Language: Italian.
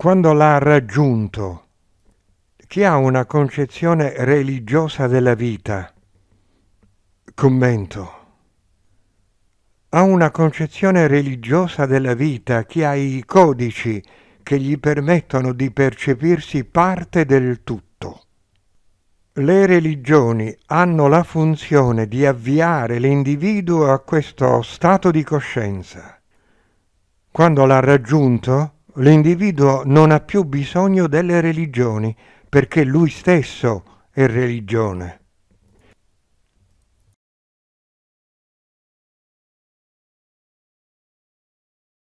quando l'ha raggiunto, chi ha una concezione religiosa della vita, commento, ha una concezione religiosa della vita, chi ha i codici che gli permettono di percepirsi parte del tutto. Le religioni hanno la funzione di avviare l'individuo a questo stato di coscienza. Quando l'ha raggiunto, l'individuo non ha più bisogno delle religioni perché lui stesso è religione.